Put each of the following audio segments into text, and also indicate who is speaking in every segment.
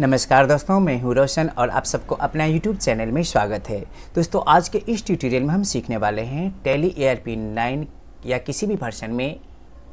Speaker 1: नमस्कार दोस्तों मैं हूं रोशन और आप सबको अपना यूट्यूब चैनल में स्वागत है दोस्तों आज के इस ट्यूटोरियल में हम सीखने वाले हैं Tally E R P nine या किसी भी वर्षन में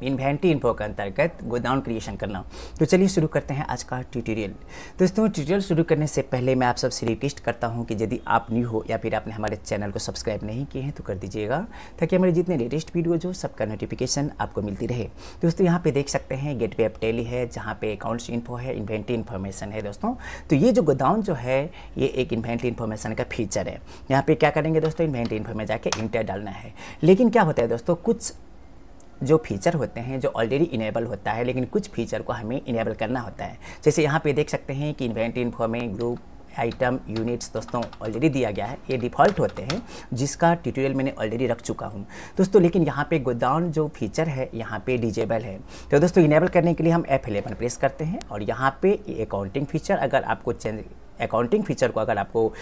Speaker 1: इन्वेंट्री इन्फो के अंतर्गत गोदाउन क्रिएशन करना तो चलिए शुरू करते हैं आज का ट्यूटोरियल दोस्तों ट्यूटोरियल शुरू करने से पहले मैं आप सबसे रिक्वेस्ट करता हूँ कि यदि आप न्यू हो या फिर आपने हमारे चैनल को सब्सक्राइब नहीं किए हैं तो कर दीजिएगा ताकि हमारे जितने लेटेस्ट वीडियोज हो सबका नोटिफिकेशन आपको मिलती रहे दोस्तों यहाँ पर देख सकते हैं गेट वे ऑफ टेली है जहाँ पे अकाउंट्स इन्फो है इन्वेंट्री इन्फॉर्मेशन है दोस्तों तो ये जो गोदाउन जो है ये एक इन्वेंट्री इन्फॉर्मेशन का फीचर है यहाँ पर क्या करेंगे दोस्तों इन्वेंट्री इन्फो में जाके इंटर डालना है लेकिन क्या होता है दोस्तों कुछ जो फीचर होते हैं जो ऑलरेडी इनेबल होता है लेकिन कुछ फीचर को हमें इनेबल करना होता है जैसे यहाँ पे देख सकते हैं कि inventory information group item units दोस्तों ऑलरेडी दिया गया है ये डिफ़ॉल्ट होते हैं जिसका ट्यूटोरियल मैंने ऑलरेडी रख चुका हूँ दोस्तों लेकिन यहाँ पे गोदाउन जो फीचर है यहाँ पे डिजेबल है तो दोस्तों इनेबल करने के लिए हम एफ एलेवन प्रेस करते हैं और यहाँ पे अकाउंटिंग फीचर अगर आपको चेंज अकाउंटिंग फीचर को अगर आपको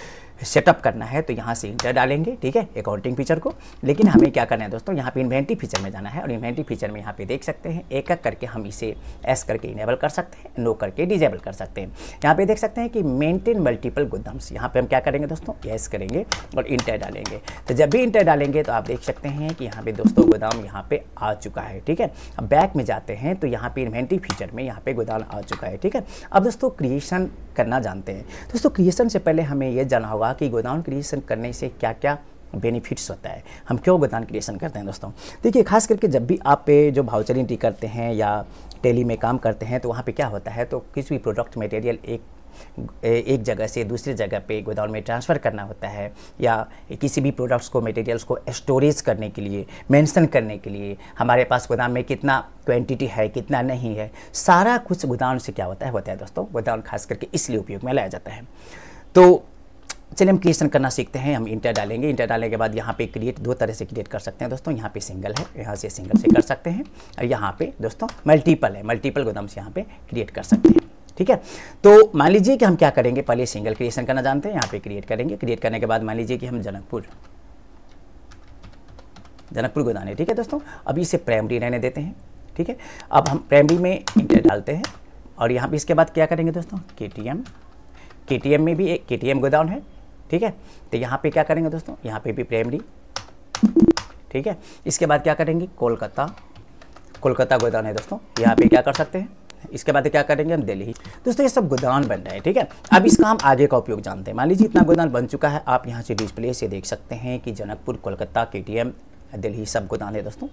Speaker 1: सेटअप करना है तो यहाँ से इंटर डालेंगे ठीक है अकाउंटिंग फीचर को लेकिन हमें क्या करना है दोस्तों यहाँ पे इन्वेंट्री फीचर में जाना है और इन्वेंट्री फीचर में यहाँ पे देख सकते हैं एक एक करके हम इसे एस करके इनेबल कर सकते हैं नो करके डिजेबल कर सकते हैं यहाँ पे देख सकते हैं कि मेंटेन मल्टीपल गुदम्स यहाँ पर हम क्या करेंगे दोस्तों एस करेंगे और इंटर डालेंगे तो जब भी इंटर डालेंगे तो आप देख सकते हैं कि यहाँ पर दोस्तों गोदाम यहाँ पर आ चुका है ठीक है अब बैक में जाते हैं तो यहाँ पर इन्वेंट्री फीचर में यहाँ पर गोदाम आ चुका है ठीक है अब दोस्तों क्रिएशन करना जानते हैं दोस्तों क्रिएशन से पहले हमें यह जाना होगा कि गोदाम क्रिएशन करने से क्या क्या बेनिफिट्स होता है हम क्यों गोदान क्रिएशन करते हैं दोस्तों देखिए खास करके जब भी आप पे जो भाउचर एंट्री करते हैं या टेली में काम करते हैं तो वहाँ पे क्या होता है तो किसी भी प्रोडक्ट मटेरियल एक एक जगह से दूसरी जगह पे गोदाम में ट्रांसफ़र करना होता है या किसी भी प्रोडक्ट्स को मटेरियल्स को स्टोरेज करने के लिए मेंशन करने के लिए हमारे पास गोदाम में कितना क्वांटिटी है कितना नहीं है सारा कुछ गोदाम से क्या होता है होता है दोस्तों गोदाम खास करके इसलिए उपयोग में लाया जाता है तो चलिए हम क्रिएशन करना सीखते हैं हम इंटर डालेंगे इंटर डालने के बाद यहाँ पे क्रिएट दो तरह से क्रिएट कर सकते हैं दोस्तों यहाँ पे सिंगल है यहाँ से सिंगल से कर सकते हैं और यहाँ पे दोस्तों मल्टीपल है मल्टीपल गोदाम से यहाँ पे क्रिएट कर सकते हैं ठीक है तो मान लीजिए कि हम क्या करेंगे पहले सिंगल क्रिएशन करना जानते हैं यहाँ पे क्रिएट करेंगे क्रिएट करने के बाद मान लीजिए कि हम जनकपुर जनकपुर गोदान है ठीक है दोस्तों अब इसे प्राइमरी रहने देते हैं ठीक है अब हम प्राइमरी में इंटर डालते हैं और यहाँ पे इसके बाद क्या करेंगे दोस्तों के टी एम के टी एम में भी एक के टी एम गोदाउन है ठीक है तो यहाँ पे क्या करेंगे दोस्तों यहाँ पे भी प्राइमरी ठीक है इसके बाद क्या करेंगे कोलकाता कोलकाता गोदाउन है दोस्तों यहाँ पे क्या कर सकते हैं इसके बाद क्या करेंगे हम दिल्ली दोस्तों ये सब गोदान बन रहे हैं ठीक है अब इसका हम आगे का उपयोग जानते हैं मान लीजिए इतना गोदान बन चुका है आप यहाँ से डिस्प्ले से देख सकते हैं कि जनकपुर कोलकाता के दिल ही सब गोदान है दोस्तों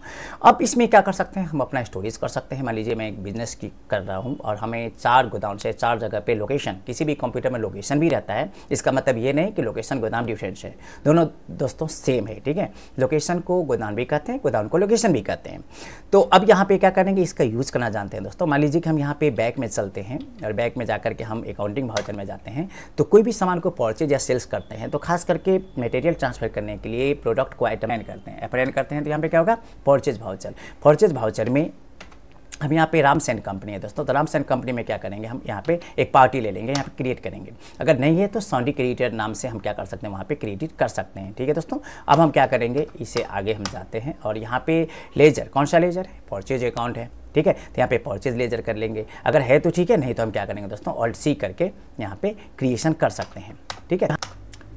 Speaker 1: अब इसमें क्या कर सकते हैं हम अपना स्टोरेज कर सकते हैं मान लीजिए मैं एक बिजनेस की कर रहा हूँ और हमें चार गोदाम से चार जगह पे लोकेशन किसी भी कंप्यूटर में लोकेशन भी रहता है इसका मतलब ये नहीं कि लोकेशन गोदाम डिफरेंस है दोनों दोस्तों सेम है ठीक है लोकेशन को गोदाम भी कहते हैं गोदाम को लोकेशन भी कहते हैं तो अब यहाँ पर क्या करेंगे इसका यूज़ करना जानते हैं दोस्तों मान लीजिए कि हम यहाँ पर बैग में चलते हैं और बैग में जा के हम अकाउंटिंग भाउचर में जाते हैं तो कोई भी सामान को परचेज या सेल्स करते हैं तो खास करके मटेरियल ट्रांसफर करने के लिए प्रोडक्ट को आइटम करते हैं अपरेल सेल करते हैं तो यहाँ पे क्या होगा परचेज भाउचर परचेज भाउचर में हम यहाँ पे राम सेंड कंपनी है दोस्तों तो राम सेंड कंपनी में क्या करेंगे हम यहाँ पे एक पार्टी ले लेंगे यहाँ पे क्रिएट करेंगे अगर नहीं है तो सॉन्डी क्रिएटर नाम से हम क्या कर सकते हैं वहाँ पे क्रिएटिट कर सकते हैं ठीक है दोस्तों अब हम क्या करेंगे इसे आगे हम जाते हैं और यहाँ पे लेजर कौन सा लेजर है परचेज अकाउंट है ठीक है तो यहाँ पे परचेज लेजर कर लेंगे अगर है तो ठीक है नहीं तो हम क्या करेंगे दोस्तों ऑल्ट सी करके यहाँ पे क्रिएशन कर सकते हैं ठीक है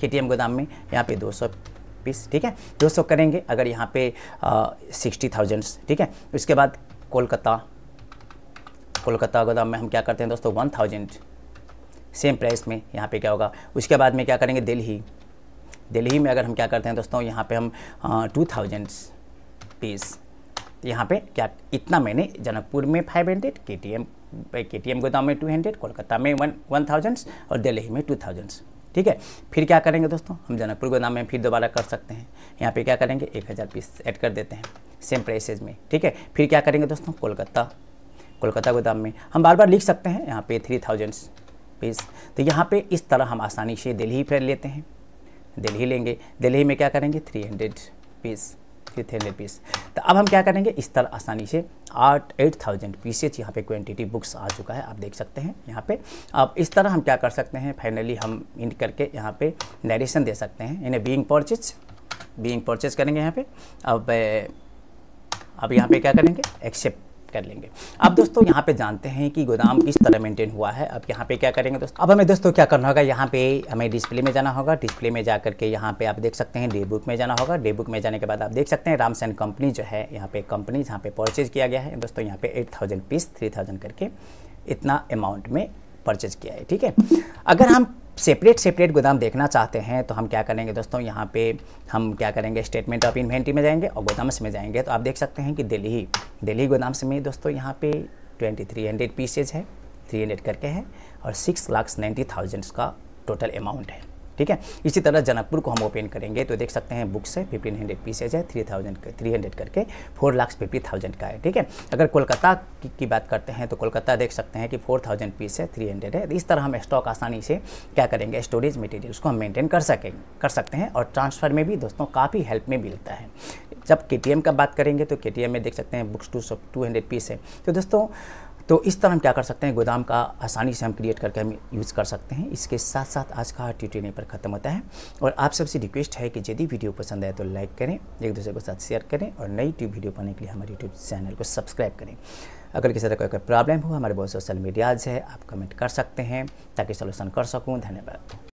Speaker 1: के गोदाम में यहाँ पे दो पीस ठीक है दो सौ करेंगे अगर यहाँ पे सिक्सटी थाउजेंड्स ठीक है उसके बाद कोलकाता कोलकाता गोदाम में हम क्या करते हैं दोस्तों वन थाउजेंड सेम प्राइस में यहाँ पे क्या होगा उसके बाद में क्या करेंगे दिल्ली दिल्ली में अगर हम क्या करते हैं दोस्तों यहाँ पे हम टू थाउजेंड पीस तो यहाँ पे क्या इतना मैंने जनकपुर में five hundred K T M के टी एम गोदाम में टू हंड्रेड कोलकाता में वन वन और दिल्ली में टू थाउजेंड्स ठीक है फिर क्या करेंगे दोस्तों हम जनकपुर गोदाम में फिर दोबारा कर सकते हैं यहाँ पे क्या करेंगे एक हज़ार पीस ऐड कर देते हैं सेम प्राइसेज में ठीक है फिर क्या करेंगे दोस्तों कोलकाता कोलकाता गोदाम में हम बार बार लिख सकते हैं यहाँ पे थ्री थाउजेंड्स पीस तो यहाँ पे इस तरह हम आसानी से दिल्ली फिर लेते हैं दिल्ली लेंगे दिल्ली में क्या करेंगे थ्री हंड्रेड पीस थे पीस तो अब हम क्या करेंगे इस तरह आसानी से आठ एट थाउजेंड पीसेज यहाँ पे क्वांटिटी बुक्स आ चुका है आप देख सकते हैं यहाँ पे अब इस तरह हम क्या कर सकते हैं फाइनली हम इन करके यहाँ पे नरेशन दे सकते हैं इन्हें बीइंग परचेज बीइंग परचेज करेंगे यहाँ पे अब अब यहाँ पे क्या करेंगे एक्सेप्ट कर लेंगे अब दोस्तों यहाँ पे जानते हैं कि गोदाम किस तरह मेंटेन हुआ है अब यहाँ पे क्या करेंगे दोस्तों अब हमें दोस्तों क्या करना होगा यहाँ पे हमें डिस्प्ले में जाना होगा डिस्प्ले में जा करके यहाँ पे आप देख सकते हैं डे बुक में जाना होगा डे बुक में जाने के बाद आप देख सकते हैं रामसन कंपनी जो है यहाँ पे कंपनी जहाँ पे परचेज किया गया है दोस्तों यहाँ पे एट पीस थ्री करके इतना अमाउंट में परचेज किया है ठीक है अगर हम सेपरेट सेपरेट गोदाम देखना चाहते हैं तो हम क्या करेंगे दोस्तों यहाँ पे हम क्या करेंगे स्टेटमेंट ऑफ इन्वेंट्री में जाएंगे और गोदाम्स में जाएंगे तो आप देख सकते हैं कि दिल्ली दिल्ली गोदाम्स में दोस्तों यहाँ पे 2300 पीसेज है 300 करके है और सिक्स लाख नाइन्टी थाउजेंड्स का टोटल अमाउंट है ठीक है इसी तरह जनकपुर को हम ओपन करेंगे तो देख सकते हैं बुक्स है फिफ्टीन हंड्रेड पीसेज है थ्री थाउजेंड थ्री हंड्रेड करके फोर लाख फिफ्टी थाउजेंड का है ठीक है अगर कोलकाता की, की बात करते हैं तो कोलकाता देख सकते हैं कि फोर थाउजेंड पीस है थ्री हंड्रेड है तो इस तरह हम स्टॉक आसानी से क्या करेंगे स्टोरेज मटेरियल उसको हम मेंटेन कर सकें कर सकते हैं और ट्रांसफ़र में भी दोस्तों काफ़ी हेल्प में मिलता है जब के का बात करेंगे तो के में देख सकते हैं books two two hundred piece है तो दोस्तों तो इस तरह हम क्या कर सकते हैं गोदाम का आसानी से हम क्रिएट करके हम यूज़ कर सकते हैं इसके साथ साथ आज का ट्यूटोरियल पर ख़त्म होता है और आप सबसे रिक्वेस्ट है कि यदि वीडियो पसंद आए तो लाइक करें एक दूसरे के साथ शेयर करें और नई ट्यूब वीडियो पाने के लिए हमारे यूट्यूब चैनल को सब्सक्राइब करें अगर किसी तरह का कोई प्रॉब्लम हो हमारे बहुत सोशल मीडियाज़ है आप कमेंट कर सकते हैं ताकि सोल्यूशन कर सकूँ धन्यवाद